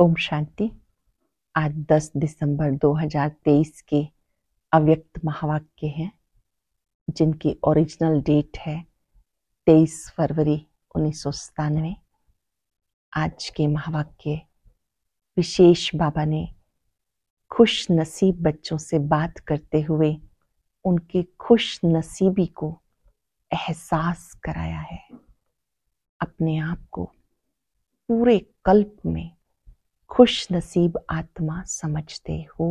ओम शांति आज 10 दिसंबर 2023 के अव्यक्त महावाक्य हैं जिनकी ओरिजिनल डेट है 23 फरवरी उन्नीस सौ आज के महावाक्य विशेष बाबा ने खुश नसीब बच्चों से बात करते हुए उनके खुश नसीबी को एहसास कराया है अपने आप को पूरे कल्प में खुश नसीब आत्मा समझते हो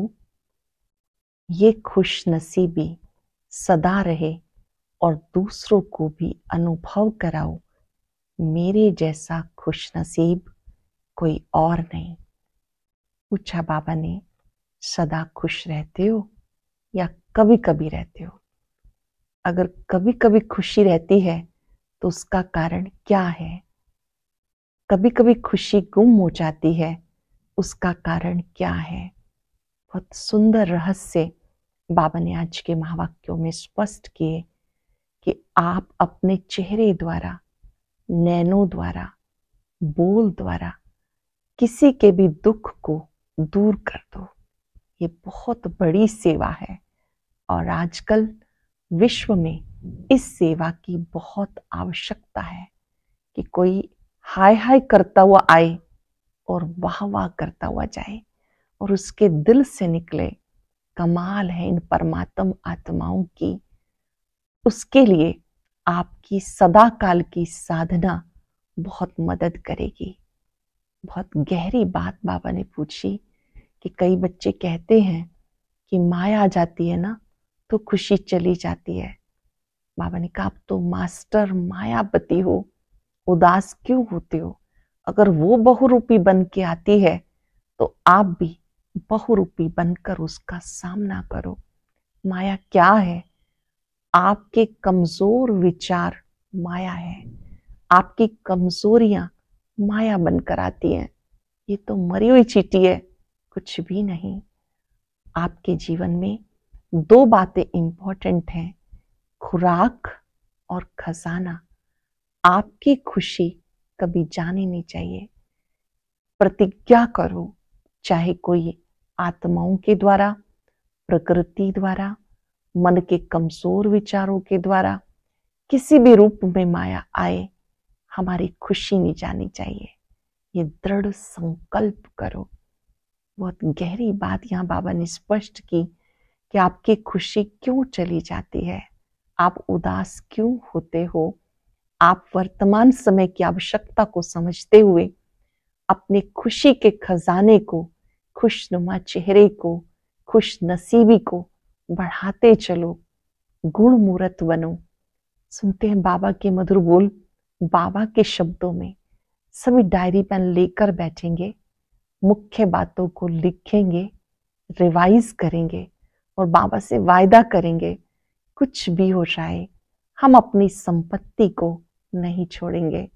ये खुश नसीबी सदा रहे और दूसरों को भी अनुभव कराओ मेरे जैसा खुश नसीब कोई और नहीं पूछा बाबा ने सदा खुश रहते हो या कभी कभी रहते हो अगर कभी कभी खुशी रहती है तो उसका कारण क्या है कभी कभी खुशी गुम हो जाती है उसका कारण क्या है बहुत सुंदर रहस्य बाबा ने आज के महावाक्यों में स्पष्ट किए कि आप अपने चेहरे द्वारा नैनो द्वारा बोल द्वारा किसी के भी दुख को दूर कर दो ये बहुत बड़ी सेवा है और आजकल विश्व में इस सेवा की बहुत आवश्यकता है कि कोई हाय हाय करता हुआ आए और वाह वाह करता हुआ जाए और उसके दिल से निकले कमाल है इन परमात्म आत्माओं की उसके लिए आपकी सदा काल की साधना बहुत मदद करेगी बहुत गहरी बात बाबा ने पूछी कि कई बच्चे कहते हैं कि माया आ जाती है ना तो खुशी चली जाती है बाबा ने कहा आप तो मास्टर मायापति हो उदास क्यों होते हो अगर वो बहुरूपी बन के आती है तो आप भी बहुरूपी बनकर उसका सामना करो माया क्या है आपके कमजोर विचार माया है आपकी कमजोरियां माया बनकर आती हैं ये तो मरी हुई चीटी है कुछ भी नहीं आपके जीवन में दो बातें इंपॉर्टेंट हैं खुराक और खजाना आपकी खुशी कभी जाने नहीं चाहिए प्रतिज्ञा करो चाहे कोई आत्माओं के द्वारा प्रकृति द्वारा मन के कमजोर विचारों के द्वारा किसी भी रूप में माया आए हमारी खुशी नहीं जानी चाहिए ये दृढ़ संकल्प करो बहुत गहरी बात यहाँ बाबा ने स्पष्ट की कि आपकी खुशी क्यों चली जाती है आप उदास क्यों होते हो आप वर्तमान समय की आवश्यकता को समझते हुए अपने खुशी के खजाने को खुशनुमा चेहरे को खुश नसीबी को बढ़ाते चलो गुण मूर्त बनो सुनते हैं बाबा के मधुर बोल बाबा के शब्दों में सभी डायरी पेन लेकर बैठेंगे मुख्य बातों को लिखेंगे रिवाइज करेंगे और बाबा से वायदा करेंगे कुछ भी हो जाए हम अपनी संपत्ति को नहीं छोड़ेंगे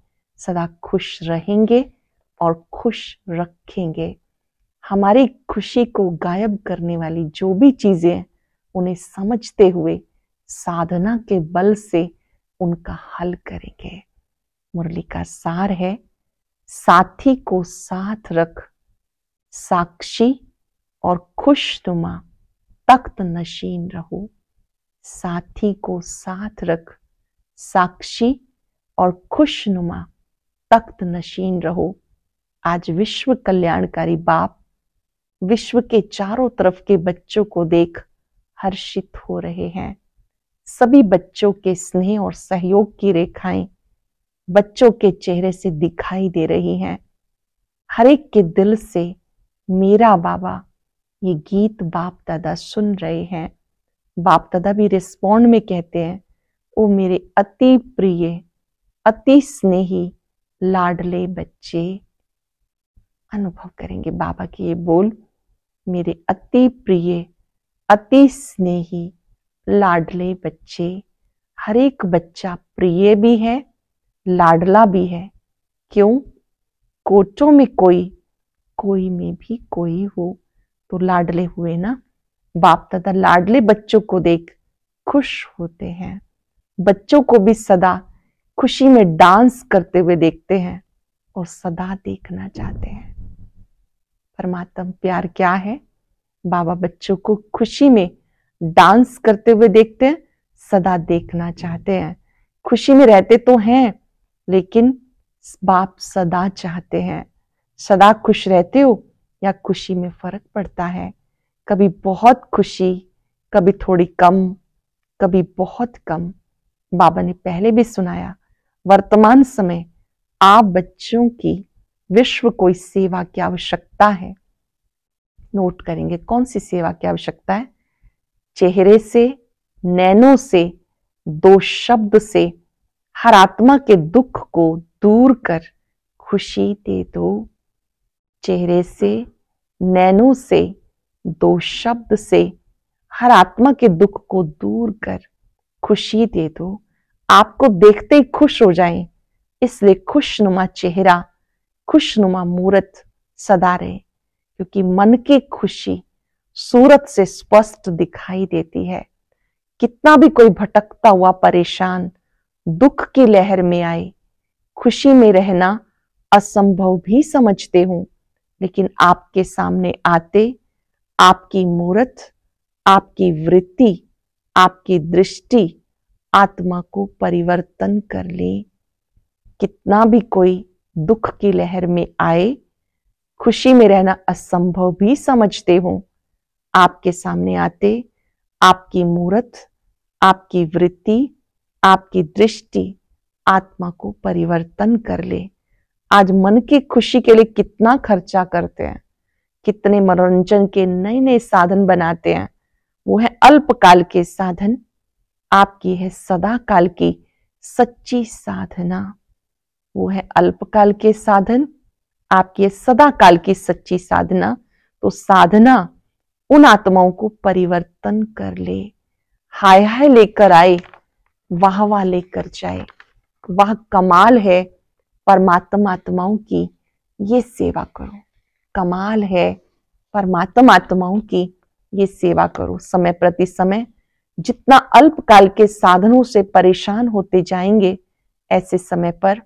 सदा खुश रहेंगे और खुश रखेंगे हमारी खुशी को गायब करने वाली जो भी चीजें उन्हें समझते हुए साधना के बल से उनका हल करेंगे मुरली का सार है साथी को साथ रख साक्षी और खुश तुमा तख्त नशीन रहो साथी को साथ रख साक्षी और खुशनुमा तख्त नशीन रहो आज विश्व कल्याणकारी बाप विश्व के चारों तरफ के बच्चों को देख हर्षित हो रहे हैं सभी बच्चों के स्नेह और सहयोग की रेखाएं बच्चों के चेहरे से दिखाई दे रही हैं हरेक के दिल से मेरा बाबा ये गीत बाप दादा सुन रहे हैं बाप दादा भी रिस्पॉन्ड में कहते हैं ओ मेरे अति प्रिय अति स्नेही लाडले बच्चे अनुभव करेंगे बाबा की ये बोल मेरे अति प्रिय अति स्नेही लाडले बच्चे हर एक बच्चा प्रिय भी है लाडला भी है क्यों कोटों में कोई कोई में भी कोई हो तो लाडले हुए ना बाप दादा लाडले बच्चों को देख खुश होते हैं बच्चों को भी सदा खुशी में डांस करते हुए देखते हैं और सदा देखना चाहते हैं परमात्म प्यार क्या है बाबा बच्चों को खुशी में डांस करते हुए देखते हैं सदा देखना चाहते हैं खुशी में रहते तो हैं लेकिन बाप सदा चाहते हैं सदा खुश रहते हो या खुशी में फर्क पड़ता है कभी बहुत खुशी कभी थोड़ी कम कभी बहुत कम बाबा ने पहले भी सुनाया वर्तमान समय आप बच्चों की विश्व कोई सेवा की आवश्यकता है नोट करेंगे कौन सी सेवा की आवश्यकता है चेहरे से नैनों से दो शब्द से हर आत्मा के दुख को दूर कर खुशी दे दो चेहरे से नैनों से दो शब्द से हर आत्मा के दुख को दूर कर खुशी दे दो आपको देखते ही खुश हो जाएं, इसलिए खुशनुमा चेहरा खुशनुमा मूरत सदा रहे क्योंकि मन की खुशी सूरत से स्पष्ट दिखाई देती है कितना भी कोई भटकता हुआ परेशान दुख की लहर में आए खुशी में रहना असंभव भी समझते हूं लेकिन आपके सामने आते आपकी मूर्त आपकी वृत्ति आपकी दृष्टि आत्मा को परिवर्तन कर ले कितना भी कोई दुख की लहर में आए खुशी में रहना असंभव भी समझते हो आपके सामने आते आपकी मूर्त आपकी वृत्ति आपकी दृष्टि आत्मा को परिवर्तन कर ले आज मन की खुशी के लिए कितना खर्चा करते हैं कितने मनोरंजन के नए नए साधन बनाते हैं वो है अल्पकाल के साधन आपकी है सदा काल की सच्ची साधना वो है अल्पकाल के साधन आपकी है सदा काल की सच्ची साधना तो साधना उन आत्माओं को परिवर्तन कर ले हाय हाय लेकर आए वाह वाह लेकर जाए वह कमाल है परमात्मा आत्माओं की ये सेवा करो कमाल है परमात्मा आत्माओं की ये सेवा करो समय प्रति समय जितना अल्पकाल के साधनों से परेशान होते जाएंगे ऐसे समय पर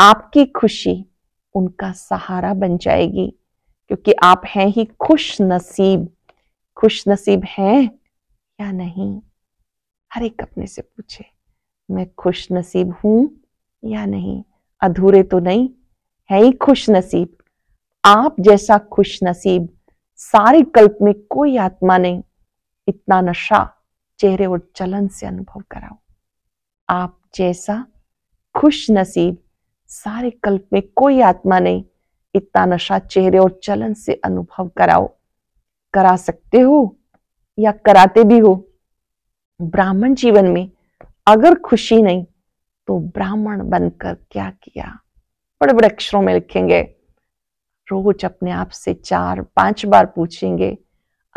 आपकी खुशी उनका सहारा बन जाएगी क्योंकि आप हैं ही खुश नसीब खुश नसीब हैं या नहीं हर एक अपने से पूछे मैं खुश नसीब हूं या नहीं अधूरे तो नहीं है ही खुश नसीब आप जैसा खुश नसीब सारे कल्प में कोई आत्मा नहीं इतना नशा चेहरे और चलन से अनुभव कराओ आप जैसा खुश नसीब सारे कल्प में कोई आत्मा नहीं इतना नशा चेहरे और चलन से अनुभव कराओ करा सकते हो या कराते भी हो ब्राह्मण जीवन में अगर खुशी नहीं तो ब्राह्मण बनकर क्या किया बड़े बड़े अक्षरों में लिखेंगे रोज अपने आप से चार पांच बार पूछेंगे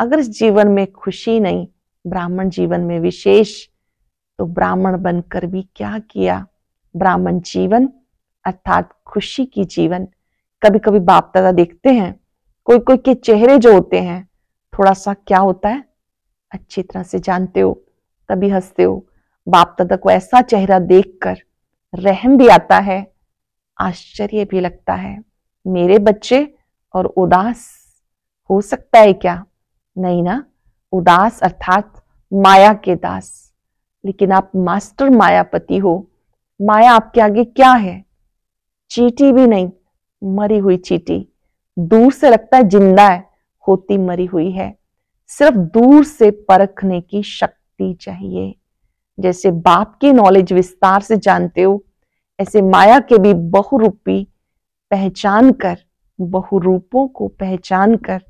अगर इस जीवन में खुशी नहीं ब्राह्मण जीवन में विशेष तो ब्राह्मण बनकर भी क्या किया ब्राह्मण जीवन अर्थात खुशी की जीवन कभी कभी बाप दादा देखते हैं कोई कोई के चेहरे जो होते हैं थोड़ा सा क्या होता है अच्छी तरह से जानते हो तभी हंसते हो बाप दादा को ऐसा चेहरा देखकर रहम भी आता है आश्चर्य भी लगता है मेरे बच्चे और उदास हो सकता है क्या नहीं ना उदास अर्थात माया के दास लेकिन आप मास्टर मायापति हो माया आपके आगे क्या है चीटी भी नहीं मरी हुई चीटी दूर से लगता है जिंदा है होती मरी हुई है सिर्फ दूर से परखने की शक्ति चाहिए जैसे बाप की नॉलेज विस्तार से जानते हो ऐसे माया के भी बहुरूपी पहचान कर बहुरूपों को पहचान कर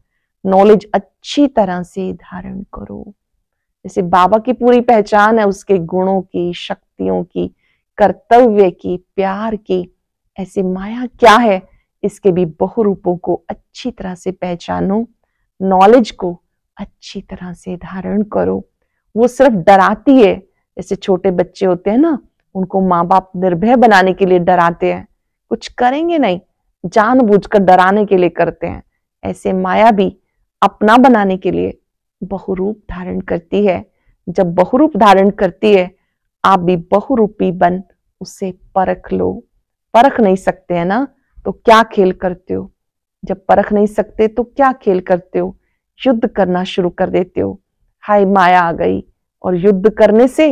नॉलेज अच्छी तरह से धारण करो जैसे बाबा की पूरी पहचान है उसके गुणों की शक्तियों की कर्तव्य की प्यार की ऐसे माया क्या है इसके भी बहुरूपों को अच्छी तरह से पहचानो नॉलेज को अच्छी तरह से धारण करो वो सिर्फ डराती है जैसे छोटे बच्चे होते हैं ना उनको माँ बाप निर्भय बनाने के लिए डराते हैं कुछ करेंगे नहीं जानबूझकर डराने के लिए करते हैं ऐसे माया भी अपना बनाने के लिए बहुरूप धारण करती है जब बहुरूप धारण करती है आप भी बहुरूपी बन उसे परख लो परख नहीं सकते है ना तो क्या खेल करते हो जब परख नहीं सकते तो क्या खेल करते हो युद्ध करना शुरू कर देते हो हाय माया आ गई और युद्ध करने से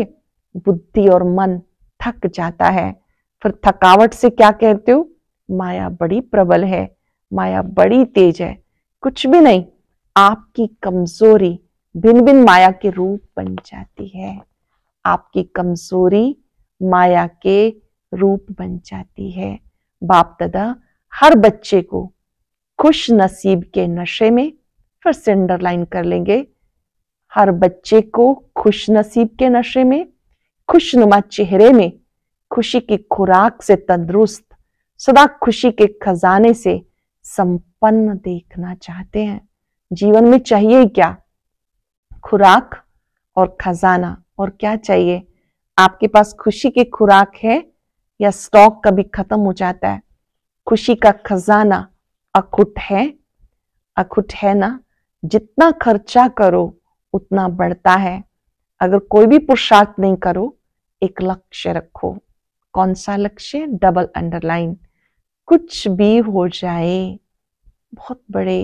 बुद्धि और मन थक जाता है फिर थकावट से क्या कहते हो माया बड़ी प्रबल है माया बड़ी तेज है कुछ भी नहीं आपकी कमजोरी भिन्न भिन्न माया के रूप बन जाती है आपकी कमजोरी माया के रूप बन जाती है बाप दादा हर बच्चे को खुश नसीब के नशे में फिर से अंडरलाइन कर लेंगे हर बच्चे को खुश नसीब के नशे में खुशनुमा चेहरे में खुशी की खुराक से तंदुरुस्त सदा खुशी के खजाने से संपन्न देखना चाहते हैं जीवन में चाहिए क्या खुराक और खजाना और क्या चाहिए आपके पास खुशी की खुराक है या स्टॉक कभी खत्म हो जाता है खुशी का खजाना अखुट है अखुट है ना जितना खर्चा करो उतना बढ़ता है अगर कोई भी पुरुषार्थ नहीं करो एक लक्ष्य रखो कौन सा लक्ष्य डबल अंडरलाइन कुछ भी हो जाए बहुत बड़े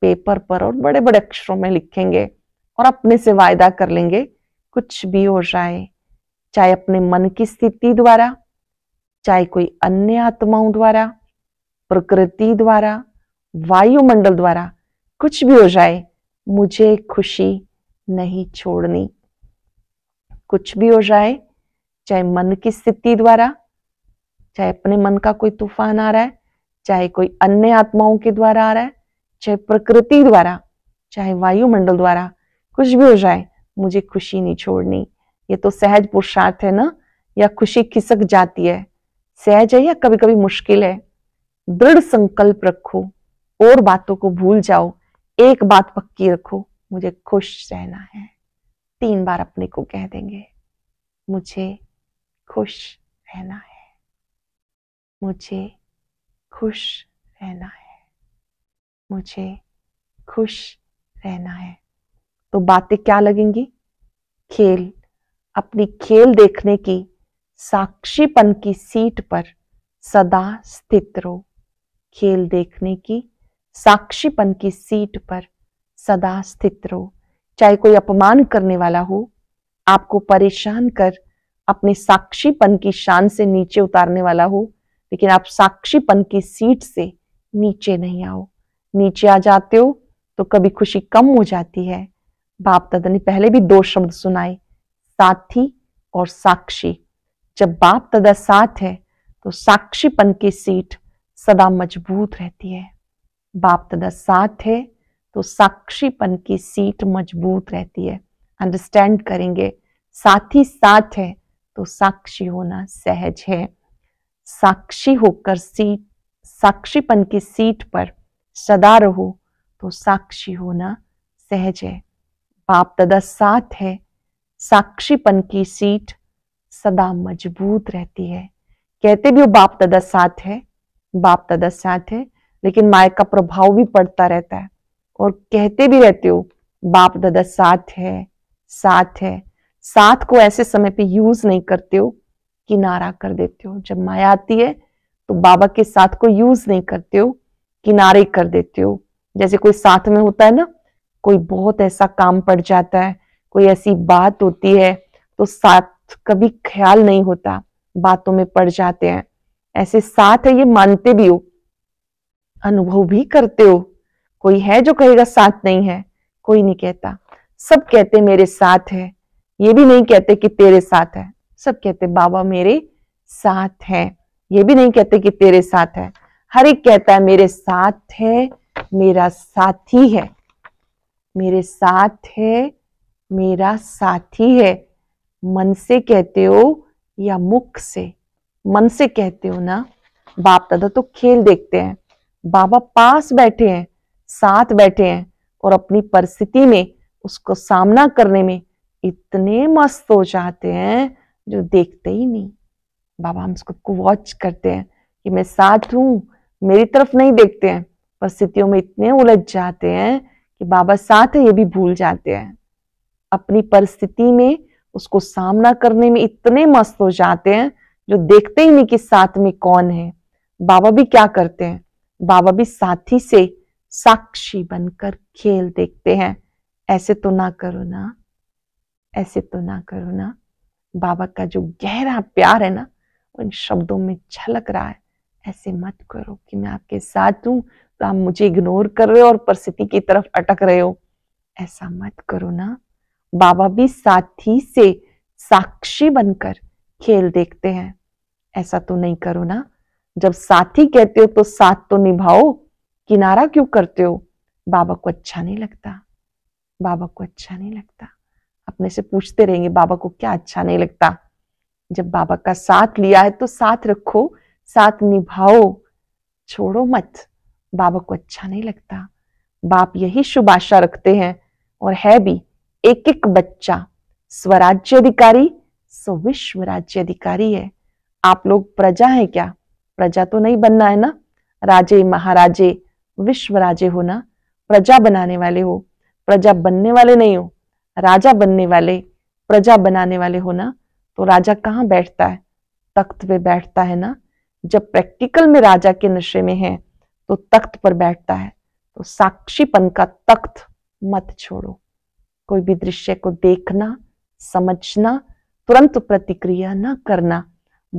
पेपर पर और बड़े बड़े अक्षरों में लिखेंगे और अपने से वायदा कर लेंगे कुछ भी हो जाए चाहे अपने मन की स्थिति द्वारा चाहे कोई अन्य आत्माओं द्वारा प्रकृति द्वारा वायुमंडल द्वारा कुछ भी हो जाए मुझे खुशी नहीं छोड़नी कुछ भी हो जाए चाहे मन की स्थिति द्वारा चाहे अपने मन का कोई तूफान आ रहा है चाहे कोई अन्य आत्माओं के द्वारा आ रहा है चाहे प्रकृति द्वारा चाहे वायुमंडल द्वारा कुछ भी हो जाए मुझे खुशी नहीं छोड़नी ये तो सहज पुरुषार्थ है ना या खुशी खिसक जाती है सहज है या कभी कभी मुश्किल है दृढ़ संकल्प रखो और बातों को भूल जाओ एक बात पक्की रखो मुझे खुश रहना है तीन बार अपने को कह देंगे मुझे खुश रहना है मुझे खुश रहना है मुझे खुश रहना है तो बातें क्या लगेंगी खेल अपनी खेल देखने की साक्षीपन की सीट पर सदा स्थित रहो खेल देखने की साक्षीपन की सीट पर सदा स्थित रहो चाहे कोई अपमान करने वाला हो आपको परेशान कर अपने साक्षीपन की शान से नीचे उतारने वाला हो लेकिन आप साक्षीपन की सीट से नीचे नहीं आओ नीचे आ जाते हो तो कभी खुशी कम हो जाती है बाप दादा ने पहले भी दो शब्द सुनाए साथी और साक्षी जब बाप दादा साथ है तो साक्षीपन की सीट सदा मजबूत रहती है बाप दादा साथ है तो साक्षीपन की सीट मजबूत रहती है अंडरस्टैंड करेंगे साथी साथ है तो साक्षी होना सहज है साक्षी होकर सीट साक्षीपन की सीट पर सदा रहो तो साक्षी होना सहज है पाप ददा साथ है साक्षीपन की सीट सदा मजबूत रहती है कहते भी वो बाप दादा साथ है बाप दादा साथ है लेकिन माया का प्रभाव भी पड़ता रहता है और कहते भी रहते हो बाप दादा साथ है साथ है साथ को ऐसे समय पे यूज नहीं करते हो किनारा कर देते हो जब माया आती है तो बाबा के साथ को यूज नहीं करते हो किनारे कर देते हो जैसे कोई साथ में होता है ना कोई बहुत ऐसा काम पड़ जाता है कोई ऐसी बात होती है तो साथ कभी ख्याल नहीं होता बातों में पड़ जाते हैं ऐसे साथ है ये मानते भी हो अनुभव भी करते हो कोई है जो कहेगा साथ नहीं है कोई नहीं कहता सब कहते मेरे साथ है ये भी नहीं कहते कि तेरे साथ है सब कहते बाबा मेरे साथ है ये भी नहीं कहते कि तेरे साथ है हर एक कहता है मेरे साथ है मेरा साथी है मेरे साथ है मेरा साथी है मन से कहते हो या मुख से मन से कहते हो ना बाप दादा तो खेल देखते हैं बाबा पास बैठे हैं साथ बैठे हैं और अपनी परिस्थिति में उसको सामना करने में इतने मस्त हो जाते हैं जो देखते ही नहीं बाबा हम सबको वॉच करते हैं कि मैं साथ हूं मेरी तरफ नहीं देखते हैं परिस्थितियों में इतने उलझ जाते हैं कि बाबा साथ है ये भी भूल जाते हैं अपनी परिस्थिति में उसको सामना करने में इतने मस्त हो जाते हैं जो देखते ही नहीं कि साथ में कौन है बाबा भी क्या करते हैं बाबा भी साथी से साक्षी बनकर खेल देखते हैं ऐसे तो ना करो ना ऐसे तो ना करो ना बाबा का जो गहरा प्यार है ना उन शब्दों में झलक रहा है ऐसे मत करो कि मैं आपके साथ हूं आप मुझे इग्नोर कर रहे हो और परिस्थिति की तरफ अटक रहे हो ऐसा मत करो ना बाबा भी साथी से साक्षी बनकर खेल देखते हैं ऐसा तो नहीं करो ना जब साथी कहते हो तो साथ तो निभाओ किनारा क्यों करते हो बाबा को अच्छा नहीं लगता बाबा को अच्छा नहीं लगता अपने से पूछते रहेंगे बाबा को क्या अच्छा नहीं लगता जब बाबा का साथ लिया है तो साथ रखो साथ निभाओ छोड़ो मत बाबा को अच्छा नहीं लगता बाप यही शुभ आशा रखते हैं और है भी एक एक बच्चा स्वराज्य अधिकारी सो विश्व राज्य अधिकारी है आप लोग प्रजा है क्या प्रजा तो नहीं बनना है ना राजे महाराजे विश्व राजे हो ना प्रजा बनाने वाले हो प्रजा बनने वाले नहीं हो राजा बनने वाले प्रजा बनाने वाले हो ना तो राजा कहाँ बैठता है तख्त पे बैठता है ना जब प्रैक्टिकल में राजा के नशे में है तो तख्त पर बैठता है तो साक्षीपन का तख्त मत छोड़ो कोई भी दृश्य को देखना समझना तुरंत प्रतिक्रिया न करना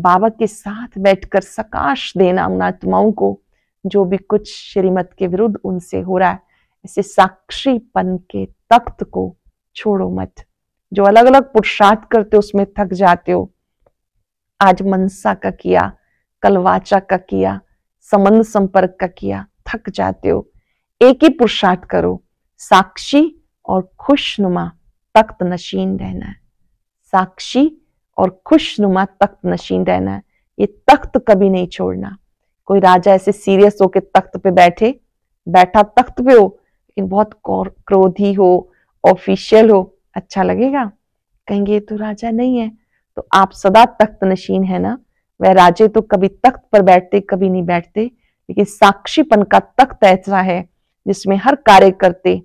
बाबा के साथ बैठकर सकाश देना उन आत्माओं को जो भी कुछ श्रीमत के विरुद्ध उनसे हो रहा है ऐसे साक्षीपन के तख्त को छोड़ो मत जो अलग अलग पुरुषार्थ करते हो उसमें थक जाते हो आज मनसा का किया कल वाचा का किया संबंध संपर्क का किया थक जाते हो एक ही पुरुषार्थ करो साक्षी और खुशनुमा तख्त नशीन रहना है साक्षी और खुशनुमा तख्त नशीन रहना है ये तख्त कभी नहीं छोड़ना कोई राजा ऐसे सीरियस हो के तख्त पे बैठे बैठा तख्त पे हो लेकिन बहुत क्रोधी हो ऑफिशियल हो अच्छा लगेगा कहेंगे तो राजा नहीं है तो आप सदा तख्त नशीन है ना वह राजे तो कभी तख्त पर बैठते कभी नहीं बैठते लेकिन साक्षीपन का तख्त ऐसा है जिसमें हर कार्य करते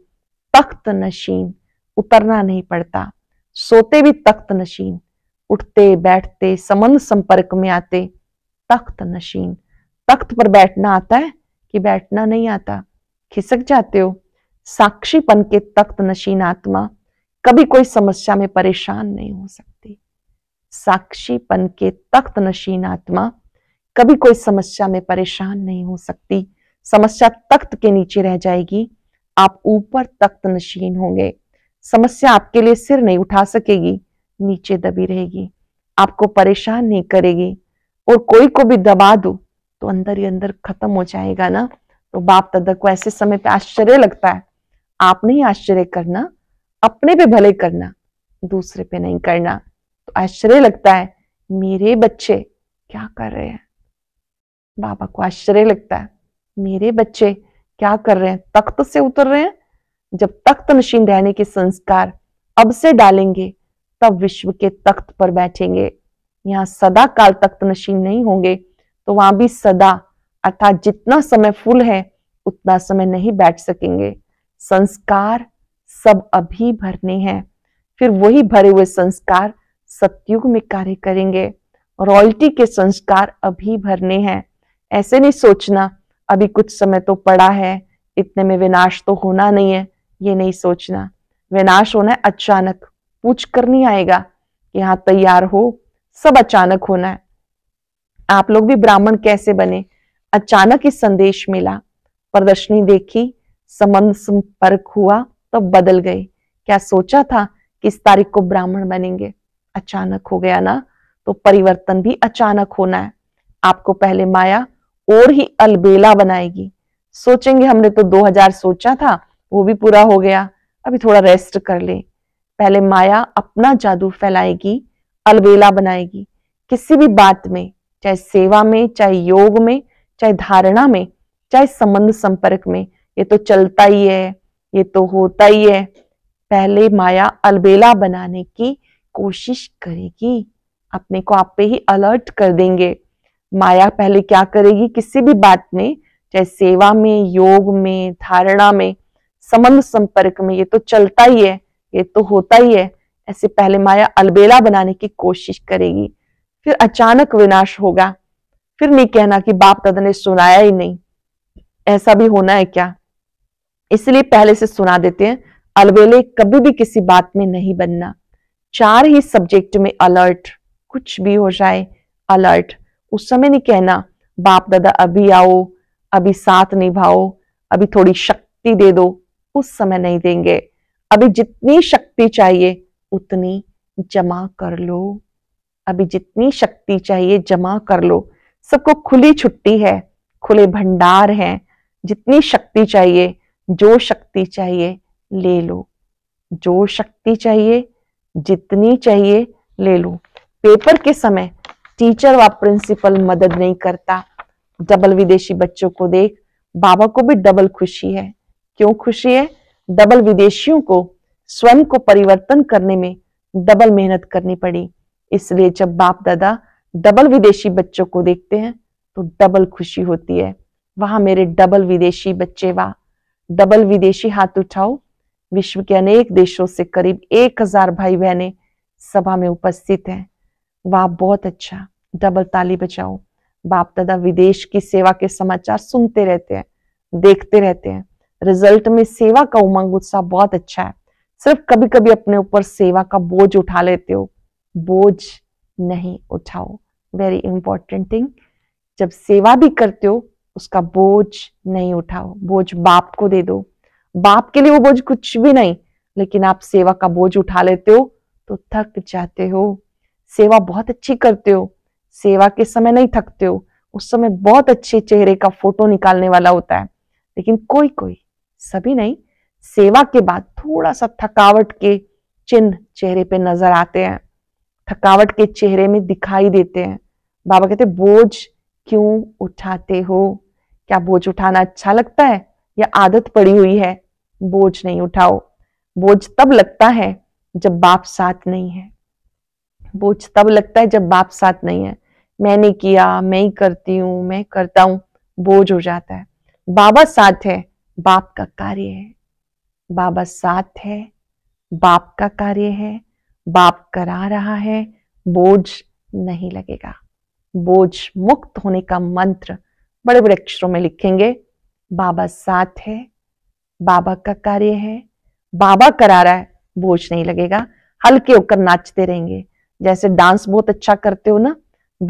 तख्त नशीन उतरना नहीं पड़ता सोते भी तख्त नशीन उठते बैठते संबंध संपर्क में आते तख्त नशीन तख्त पर बैठना आता है कि बैठना नहीं आता खिसक जाते हो साक्षीपन के तख्त नशीन आत्मा कभी कोई समस्या में परेशान नहीं हो सकती साक्षीपन के तख्त नशीन आत्मा कभी कोई समस्या में परेशान नहीं हो सकती समस्या तख्त के नीचे रह जाएगी आप ऊपर तख्त नशीन होंगे समस्या आपके लिए सिर नहीं उठा सकेगी नीचे दबी रहेगी आपको परेशान नहीं करेगी और कोई को भी दबा दो तो अंदर ही अंदर खत्म हो जाएगा ना तो बाप दादा को ऐसे समय पे आश्चर्य लगता है आप नहीं आश्चर्य करना अपने पे भले करना दूसरे पे नहीं करना आश्चर्य लगता है मेरे बच्चे क्या कर रहे हैं बाबा को आश्चर्य लगता है मेरे बच्चे क्या कर रहे हैं तख्त से उतर रहे हैं जब तख्त नशीन रहने के संस्कार अब से डालेंगे तब विश्व के तख्त पर बैठेंगे यहाँ सदा काल तख्त नशीन नहीं होंगे तो वहां भी सदा अर्थात जितना समय फुल है उतना समय नहीं बैठ सकेंगे संस्कार सब अभी भरने हैं फिर वही भरे हुए संस्कार सत्युग में कार्य करेंगे रॉयल्टी के संस्कार अभी भरने हैं ऐसे नहीं सोचना अभी कुछ समय तो पड़ा है इतने में विनाश तो होना नहीं है ये नहीं सोचना विनाश होना है अचानक पूछ कर नहीं आएगा कि हाँ तैयार हो सब अचानक होना है आप लोग भी ब्राह्मण कैसे बने अचानक ही संदेश मिला प्रदर्शनी देखी संबंध संपर्क हुआ तब तो बदल गए क्या सोचा था किस तारीख को ब्राह्मण बनेंगे अचानक हो गया ना तो परिवर्तन भी अचानक होना है आपको पहले माया और ही अलबेला बनाएगी सोचेंगे हमने तो 2000 सोचा था वो भी पूरा हो गया अभी थोड़ा रेस्ट कर ले पहले माया अपना जादू फैलाएगी अलबेला बनाएगी किसी भी बात में चाहे सेवा में चाहे योग में चाहे धारणा में चाहे संबंध संपर्क में ये तो चलता ही है ये तो होता ही है पहले माया अलबेला बनाने की कोशिश करेगी अपने को आप पे ही अलर्ट कर देंगे माया पहले क्या करेगी किसी भी बात में चाहे सेवा में योग में धारणा में संबंध संपर्क में ये तो चलता ही है ये तो होता ही है ऐसे पहले माया अलबेला बनाने की कोशिश करेगी फिर अचानक विनाश होगा फिर नहीं कहना कि बाप दादा ने सुनाया ही नहीं ऐसा भी होना है क्या इसलिए पहले से सुना देते हैं अलबेले कभी भी किसी बात में नहीं बनना चार ही सब्जेक्ट में अलर्ट कुछ भी हो जाए अलर्ट उस समय नहीं कहना बाप दादा अभी आओ अभी साथ निभाओ अभी थोड़ी शक्ति दे दो उस समय नहीं देंगे अभी जितनी शक्ति चाहिए उतनी जमा कर लो अभी जितनी शक्ति चाहिए जमा कर लो सबको खुली छुट्टी है खुले भंडार हैं जितनी शक्ति चाहिए जो शक्ति चाहिए ले लो जो शक्ति चाहिए जितनी चाहिए ले लू पेपर के समय टीचर व प्रिंसिपल मदद नहीं करता डबल विदेशी बच्चों को देख बाबा को भी डबल खुशी है क्यों खुशी है डबल विदेशियों को स्वयं को परिवर्तन करने में डबल मेहनत करनी पड़ी इसलिए जब बाप दादा डबल विदेशी बच्चों को देखते हैं तो डबल खुशी होती है वहां मेरे डबल विदेशी बच्चे वाह डबल विदेशी हाथ उठाओ विश्व के अनेक देशों से करीब एक हजार भाई बहने सभा में उपस्थित हैं वाह बहुत अच्छा डबल ताली बचाओ बाप दादा विदेश की सेवा के समाचार सुनते रहते हैं देखते रहते हैं रिजल्ट में सेवा का उमंग उत्साह बहुत अच्छा है सिर्फ कभी कभी अपने ऊपर सेवा का बोझ उठा लेते हो बोझ नहीं उठाओ वेरी इंपॉर्टेंट थिंग जब सेवा भी करते हो उसका बोझ नहीं उठाओ बोझ बाप को दे दो बाप के लिए वो बोझ कुछ भी नहीं लेकिन आप सेवा का बोझ उठा लेते हो तो थक जाते हो सेवा बहुत अच्छी करते हो सेवा के समय नहीं थकते हो उस समय बहुत अच्छे चेहरे का फोटो निकालने वाला होता है लेकिन कोई कोई सभी नहीं सेवा के बाद थोड़ा सा थकावट के चिन्ह चेहरे पे नजर आते हैं थकावट के चेहरे में दिखाई देते हैं बाबा कहते बोझ क्यों उठाते हो क्या बोझ उठाना अच्छा लगता है या आदत पड़ी हुई है बोझ नहीं उठाओ बोझ तब लगता है जब बाप साथ नहीं है बोझ तब लगता है जब बाप साथ नहीं है मैंने किया मैं ही करती हूं मैं करता हूं बोझ हो जाता है बाबा साथ है बाप का कार्य है बाबा साथ है बाप का कार्य है बाप करा रहा है बोझ नहीं लगेगा बोझ मुक्त होने का मंत्र बड़े बड़े अक्षरों में लिखेंगे बाबा साथ है बाबा का कार्य है बाबा करा रहा है बोझ नहीं लगेगा हल्के होकर नाचते रहेंगे जैसे डांस बहुत अच्छा करते हो ना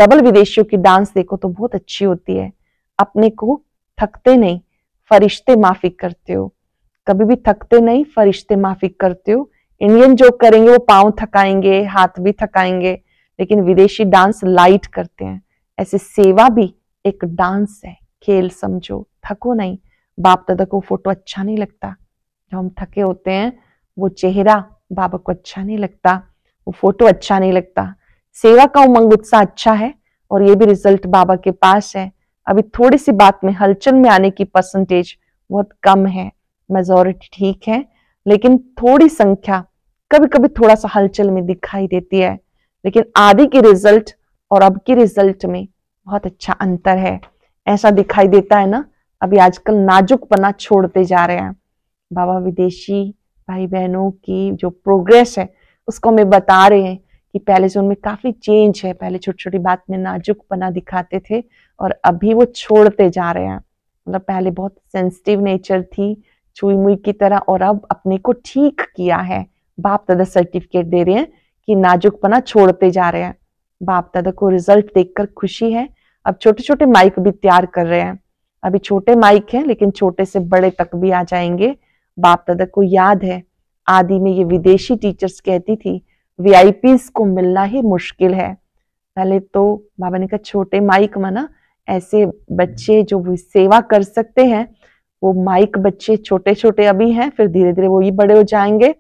डबल विदेशियों की डांस देखो तो बहुत अच्छी होती है अपने को थकते नहीं फरिश्ते माफी करते हो कभी भी थकते नहीं फरिश्ते माफी करते हो इंडियन जो करेंगे वो पाँव थकाएंगे हाथ भी थकाएंगे लेकिन विदेशी डांस लाइट करते हैं ऐसे सेवा भी एक डांस है खेल समझो थको नहीं बाप दादा को फोटो अच्छा नहीं लगता जो हम थके होते हैं वो चेहरा बाबा को अच्छा नहीं लगता वो फोटो अच्छा नहीं लगता सेवा का उमंग उत्साह अच्छा है और ये भी रिजल्ट बाबा के पास है अभी थोड़ी सी बात में हलचल में आने की परसेंटेज बहुत कम है मेजोरिटी ठीक है लेकिन थोड़ी संख्या कभी कभी थोड़ा सा हलचल में दिखाई देती है लेकिन आदि के रिजल्ट और अब के रिजल्ट में बहुत अच्छा अंतर है ऐसा दिखाई देता है ना अभी आजकल नाजुक पना छोड़ते जा रहे हैं बाबा विदेशी भाई बहनों की जो प्रोग्रेस है उसको हमें बता रहे हैं कि पहले से उनमें काफी चेंज है पहले छोटी छोटी बात में नाजुक पना दिखाते थे और अभी वो छोड़ते जा रहे हैं मतलब पहले बहुत सेंसिटिव नेचर थी छुई मुई की तरह और अब अपने को ठीक किया है बाप दादा सर्टिफिकेट दे रहे हैं कि नाजुक पना छोड़ते जा रहे हैं बाप दादा को रिजल्ट देखकर खुशी है अब छोटे छोटे माइक भी तैयार कर रहे हैं अभी छोटे माइक हैं लेकिन छोटे से बड़े तक भी आ जाएंगे बाप दादा को याद है आदि में ये विदेशी टीचर्स कहती थी वी को मिलना ही मुश्किल है पहले तो बाबा ने कहा छोटे माइक माना ऐसे बच्चे जो सेवा कर सकते हैं वो माइक बच्चे छोटे छोटे अभी हैं फिर धीरे धीरे वो ही बड़े हो जाएंगे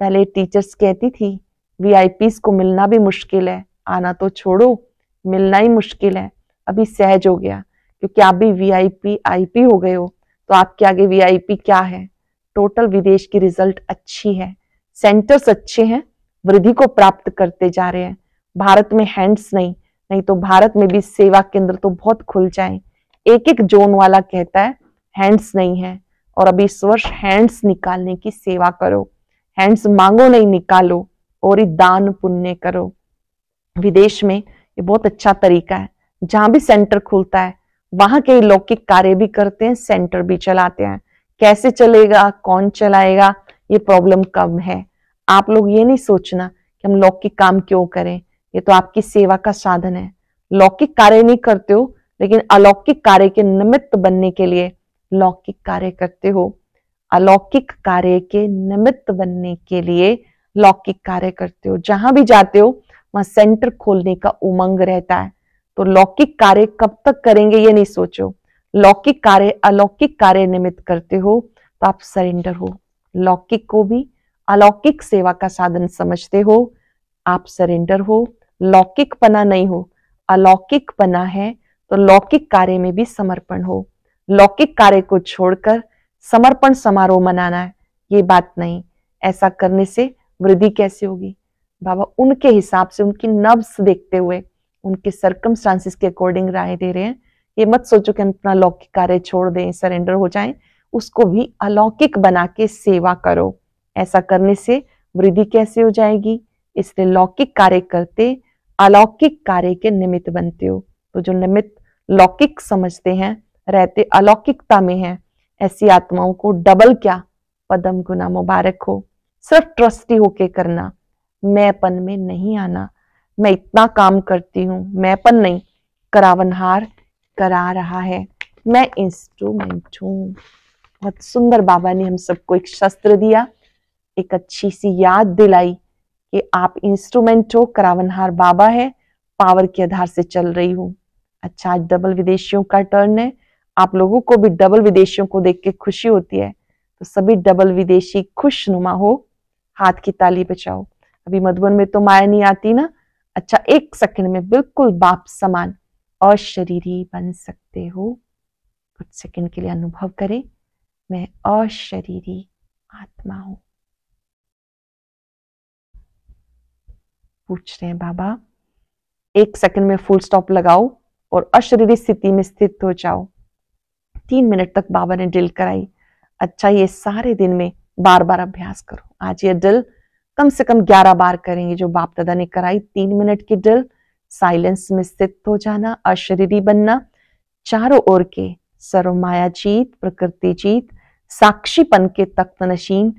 पहले टीचर्स कहती थी वी को मिलना भी मुश्किल है आना तो छोड़ो मिलना ही मुश्किल है अभी सहज हो गया क्योंकि आप भी वीआईपी आईपी हो गए हो तो आपके आगे वीआईपी क्या है टोटल विदेश की रिजल्ट अच्छी है सेंटर्स अच्छे हैं वृद्धि को प्राप्त करते जा रहे हैं भारत में हैंड्स नहीं नहीं तो भारत में भी सेवा केंद्र तो बहुत खुल जाए एक एक जोन वाला कहता है हैंड्स नहीं है और अभी इस वर्ष हैंड्स निकालने की सेवा करो हैंड्स मांगो नहीं निकालो और ही दान पुण्य करो विदेश में ये बहुत अच्छा तरीका है जहां भी सेंटर खुलता है वहां के लौकिक कार्य भी करते हैं सेंटर भी चलाते हैं कैसे चलेगा कौन चलाएगा ये प्रॉब्लम कम है आप लोग ये नहीं सोचना कि हम लौकिक काम क्यों करें ये तो आपकी सेवा का साधन है लौकिक कार्य नहीं करते हो लेकिन अलौकिक कार्य के निमित्त बनने के लिए लौकिक कार्य करते हो अलौकिक कार्य के निमित्त बनने के लिए लौकिक कार्य करते हो जहां भी जाते हो वहां सेंटर खोलने का उमंग रहता है तो लौकिक कार्य कब तक करेंगे ये नहीं सोचो लौकिक कार्य अलौकिक कार्य निमित्त करते हो तो आप सरेंडर हो लौकिक को भी अलौकिक सेवा का साधन समझते हो आप सरेंडर हो लौकिक पना नहीं हो अलौकिक पना है तो लौकिक कार्य में भी समर्पण हो लौकिक कार्य को छोड़कर समर्पण समारोह मनाना है ये बात नहीं ऐसा करने से वृद्धि कैसे होगी बाबा उनके हिसाब से उनकी नब्स देखते हुए उनके सर्कमस्टांसिस के अकॉर्डिंग राय दे रहे हैं ये मत सोचो कि हम अपना लौकिक कार्य छोड़ दें सरेंडर हो जाएं उसको भी अलौकिक बना के सेवा करो ऐसा करने से वृद्धि कैसे हो जाएगी इसलिए लौकिक कार्य करते अलौकिक कार्य के निमित्त बनते हो तो जो निमित्त लौकिक समझते हैं रहते अलौकिकता में है ऐसी आत्माओं को डबल क्या पदम गुना मुबारक हो सिर्फ ट्रस्टी होके करना मैंपन में नहीं आना मैं इतना काम करती हूँ मैं पर नहीं करावनहार करा रहा है मैं इंस्ट्रूमेंट हूँ बहुत सुंदर बाबा ने हम सबको एक शस्त्र दिया एक अच्छी सी याद दिलाई कि आप इंस्ट्रूमेंट हो करावनहार बाबा है पावर के आधार से चल रही हूँ अच्छा आज डबल विदेशियों का टर्न है आप लोगों को भी डबल विदेशियों को देख के खुशी होती है तो सभी डबल विदेशी खुशनुमा हो हाथ की ताली बचाओ अभी मधुबन में तो माया नहीं आती ना अच्छा एक सेकंड में बिल्कुल बाप समान अशरीरी बन सकते हो कुछ सेकंड के लिए अनुभव करें मैं अशरीरी आत्मा हूं पूछ रहे हैं बाबा एक सेकंड में फुल स्टॉप लगाओ और अशरीरी स्थिति में स्थित हो जाओ तीन मिनट तक बाबा ने ड्रिल कराई अच्छा ये सारे दिन में बार बार अभ्यास करो आज ये ड्रिल कम से कम 11 बार करेंगे जो बाप दादा ने कराई तीन मिनट की ड्रिल साइलेंस में स्थित हो जाना अशरीरी बनना चारों ओर के सर्वमाया जीत प्रकृति जीत साक्षीपन के तख्त नशीन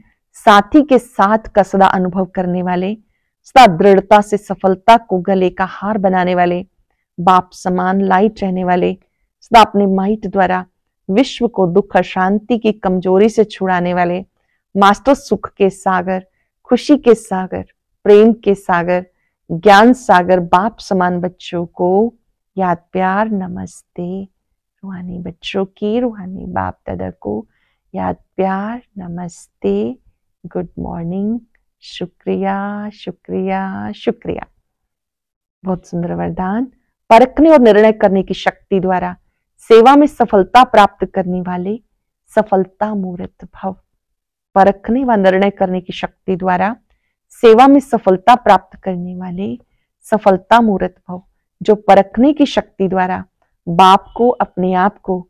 साथी के साथ का सदा अनुभव करने वाले सदा दृढ़ता से सफलता को गले का हार बनाने वाले बाप समान लाइट रहने वाले सदा अपने माइट द्वारा विश्व को दुख शांति की कमजोरी से छुड़ाने वाले मास्टर सुख के सागर खुशी के सागर प्रेम के सागर ज्ञान सागर बाप समान बच्चों को याद प्यार नमस्ते रूहानी बच्चों की रूहानी बाप दादा को याद प्यार नमस्ते गुड मॉर्निंग शुक्रिया शुक्रिया शुक्रिया बहुत सुंदर वरदान परखने और निर्णय करने की शक्ति द्वारा सेवा में सफलता प्राप्त करने वाले सफलता मूर्त भव परखने व निर्णय करने की शक्ति द्वारा सेवा में सफलता प्राप्त करने वाले सफलता मूर्त भव जो परखने की शक्ति द्वारा बाप को अपने आप को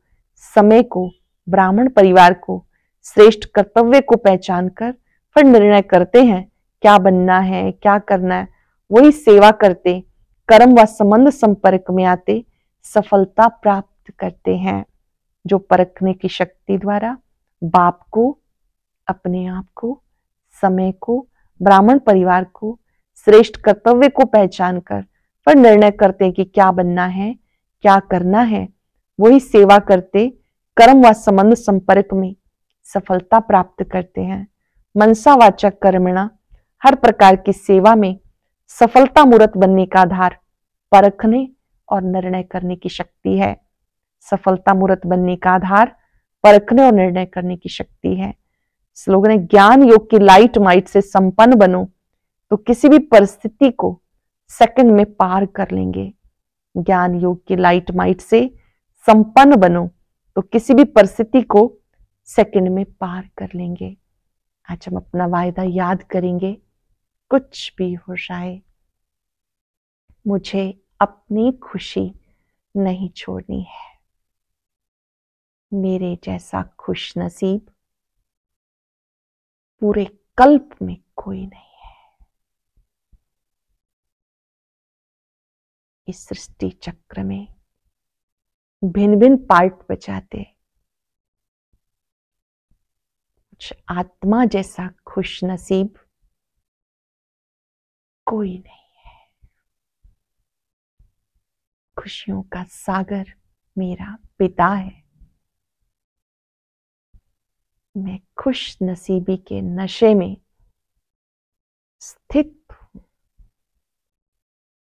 समय को ब्राह्मण परिवार को श्रेष्ठ कर्तव्य को पहचान कर फिर निर्णय करते हैं क्या बनना है क्या करना है वही सेवा करते कर्म व संबंध संपर्क में आते सफलता प्राप्त करते हैं जो परखने की शक्ति द्वारा बाप को अपने आप को समय को ब्राह्मण परिवार को श्रेष्ठ कर्तव्य को पहचान कर पर निर्णय करते हैं कि क्या बनना है क्या करना है वही सेवा करते कर्म व संबंध संपर्क में सफलता प्राप्त करते हैं मनसा वाचक कर्मणा हर प्रकार की सेवा में सफलता मूर्त बनने का आधार परखने और निर्णय करने की शक्ति है सफलता मूर्त बनने का आधार परखने और निर्णय करने की शक्ति है स्लोगन है ज्ञान योग की लाइट माइट से संपन्न बनो तो किसी भी परिस्थिति को सेकंड में पार कर लेंगे ज्ञान योग की लाइट माइट से संपन्न बनो तो किसी भी परिस्थिति को सेकंड में पार कर लेंगे आज हम अपना वायदा याद करेंगे कुछ भी हो जाए मुझे अपनी खुशी नहीं छोड़नी है मेरे जैसा खुश नसीब पूरे कल्प में कोई नहीं है इस सृष्टि चक्र में भिन्न भिन्न पार्ट बचाते कुछ आत्मा जैसा खुश नसीब कोई नहीं है खुशियों का सागर मेरा पिता है मैं खुश नसीबी के नशे में स्थित हूं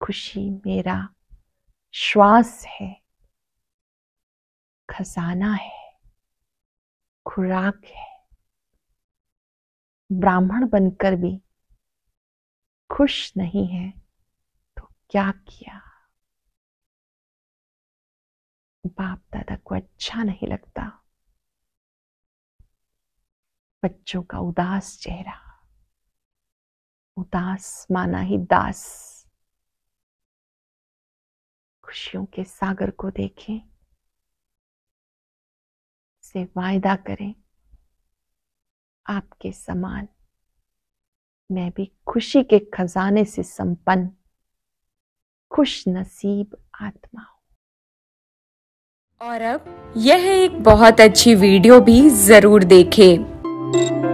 खुशी मेरा श्वास है खजाना है खुराक है ब्राह्मण बनकर भी खुश नहीं है तो क्या किया बाप दादा को अच्छा नहीं लगता बच्चों का उदास चेहरा उदास माना ही दास खुशियों के सागर को देखें से वायदा करें आपके समान मैं भी खुशी के खजाने से संपन्न खुश नसीब आत्मा हूं और अब यह एक बहुत अच्छी वीडियो भी जरूर देखें thank you